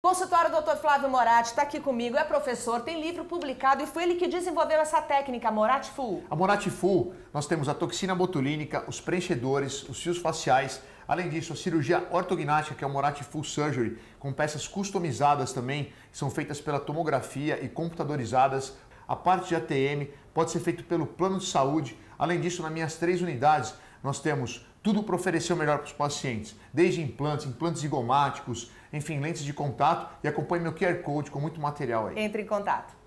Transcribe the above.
Consultório Dr. Flávio Moratti está aqui comigo, é professor, tem livro publicado e foi ele que desenvolveu essa técnica, Moratti Full. A Moratti Full, nós temos a toxina botulínica, os preenchedores, os fios faciais, além disso, a cirurgia ortognática, que é o Moratti Full Surgery, com peças customizadas também, que são feitas pela tomografia e computadorizadas. A parte de ATM pode ser feito pelo plano de saúde. Além disso, nas minhas três unidades, nós temos tudo para oferecer o melhor para os pacientes, desde implantes, implantes zigomáticos, enfim, lentes de contato e acompanhe meu QR Code com muito material aí. Entre em contato.